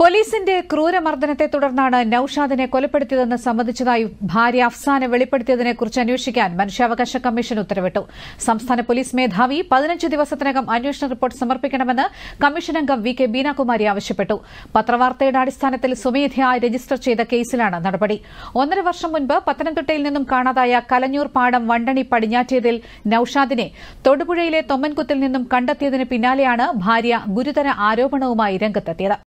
പോലീസിന്റെ ക്രൂരമർദ്ദനത്തെ തുടർന്നാണ് നൌഷാദിനെ കൊലപ്പെടുത്തിയതെന്ന് സംബന്ധിച്ചതായി ഭാര്യ അഫ്സാനെ വെളിപ്പെടുത്തിയതിനെക്കുറിച്ച് അന്വേഷിക്കാൻ മനുഷ്യാവകാശ കമ്മീഷൻ ഉത്തരവിട്ടു സംസ്ഥാന പോലീസ് മേധാവി പതിനഞ്ച് ദിവസത്തിനകം അന്വേഷണ റിപ്പോർട്ട് സമർപ്പിക്കണമെന്ന് കമ്മീഷൻ അംഗം വി കെ ബീനാകുമാരി ആവശ്യപ്പെട്ടു പത്രവാർത്തയുടെ അടിസ്ഥാനത്തിൽ സ്വമേധയായി രജിസ്റ്റർ ചെയ്ത കേസിലാണ് നടപടി ഒന്നര വർഷം മുൻപ് പത്തനംതിട്ടയിൽ നിന്നും കാണാതായ കലഞ്ഞൂർ പാടം വണ്ടണി പടിഞ്ഞാറ്റേതിൽ നൌഷാദിനെ തൊടുപുഴയിലെ തൊമ്മൻകുത്തിൽ നിന്നും കണ്ടെത്തിയതിന് പിന്നാലെയാണ് ഭാര്യ ഗുരുതര ആരോപണവുമായി രംഗത്തെത്തിയത്